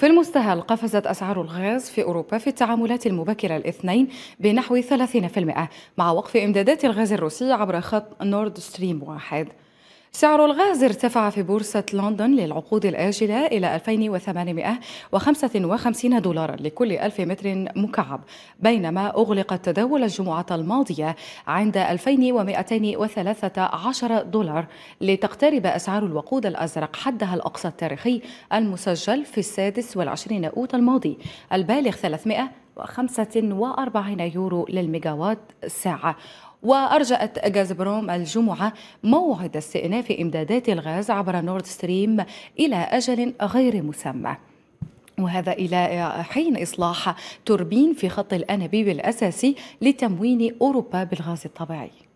في المستهل قفزت أسعار الغاز في أوروبا في التعاملات المبكرة الاثنين بنحو 30% مع وقف إمدادات الغاز الروسي عبر خط نورد ستريم واحد سعر الغاز ارتفع في بورصة لندن للعقود الآجلة إلى 2855 دولارا لكل ألف متر مكعب بينما أغلق التداول الجمعة الماضية عند 2213 دولار لتقترب أسعار الوقود الأزرق حدها الأقصى التاريخي المسجل في السادس والعشرين أوت الماضي البالغ 300 وأربعين يورو للميجاوات ساعة وأرجأت غازبروم الجمعة موعد استئناف إمدادات الغاز عبر نورد ستريم إلى أجل غير مسمى وهذا إلى حين إصلاح توربين في خط الأنابيب الأساسي لتموين أوروبا بالغاز الطبيعي